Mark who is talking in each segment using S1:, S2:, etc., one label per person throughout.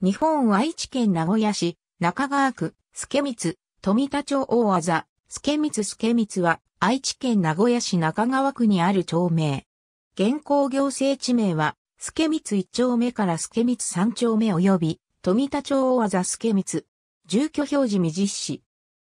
S1: 日本愛知県名古屋市、中川区、助光、富田町大技、助光助光は、愛知県名古屋市中川区にある町名。現行行政地名は、助光1丁目から助光3丁目及び、富田町大技助光。住居表示未実施。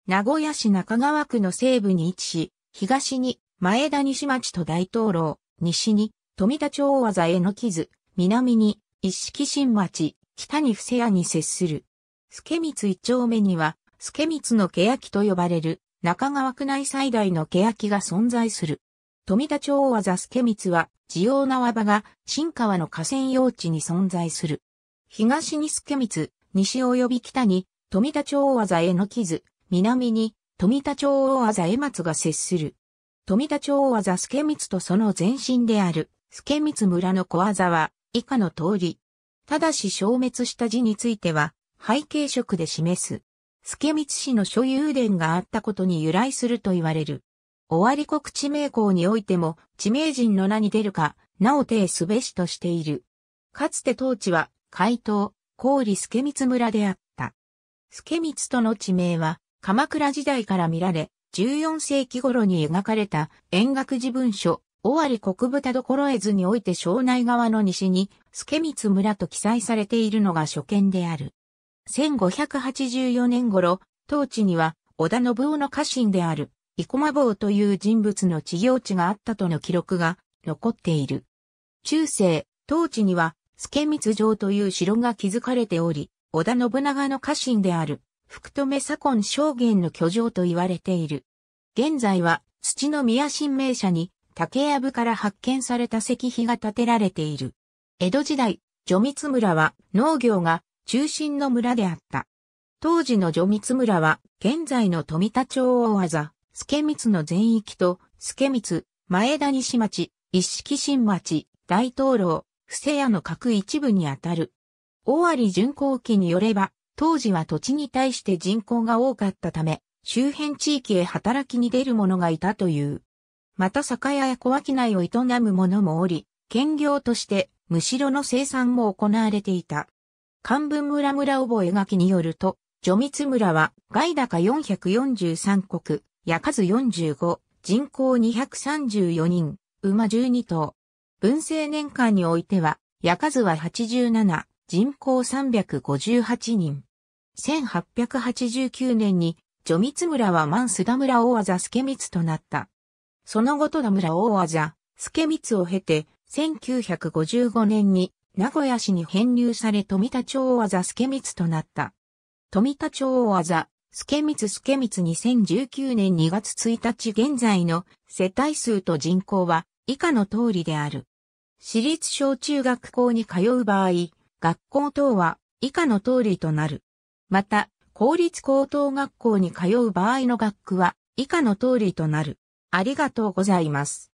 S1: 名古屋市中川区の西部に位置し、東に前田西町と大東楼、西に富田町大技への木津、南に一色新町、北に伏屋に接する。助光一丁目には、助光の欅と呼ばれる、中川区内最大の欅が存在する。富田町大技助光は、地用縄場が、新川の河川用地に存在する。東に助光、西及び北に、富田町大技への傷、南に、富田町大技江松が接する。富田町大技助光とその前身である、助光村の小技は、以下の通り、ただし消滅した字については、背景色で示す。助光氏の所有伝があったことに由来すると言われる。終わり国地名校においても、地名人の名に出るか、なお手すべしとしている。かつて当地は、海東、氷助光村であった。助光との地名は、鎌倉時代から見られ、14世紀頃に描かれた円楽寺文書、尾張国田所絵図において庄内側の西に、助光村と記載されているのが初見である。1584年頃、当地には、織田信夫の家臣である、生駒坊という人物の治療地があったとの記録が残っている。中世、当地には、助光城という城が築かれており、織田信長の家臣である、福留左近将元の居城と言われている。現在は、土の宮神明社に、竹やぶから発見された石碑が建てられている。江戸時代、序密村は農業が中心の村であった。当時の序密村は現在の富田町大技、助光の全域と助光、前田西町、一色新町、大東籠、布施屋の各一部にあたる。大張巡航機によれば、当時は土地に対して人口が多かったため、周辺地域へ働きに出る者がいたという。また酒屋や小商いを営む者もおり、兼業としてむしろの生産も行われていた。漢文村村覚書きによると、序密村は外高443国、矢数45、人口234人、馬12頭。文政年間においては、矢数は87、人口358人。1889年に、序密村は万須田村大技助光となった。その後と田村大技、助光を経て、1955年に名古屋市に編入され富田町大技助光となった。富田町大技、助光助光2019年2月1日現在の世帯数と人口は以下の通りである。私立小中学校に通う場合、学校等は以下の通りとなる。また、公立高等学校に通う場合の学区は以下の通りとなる。ありがとうございます。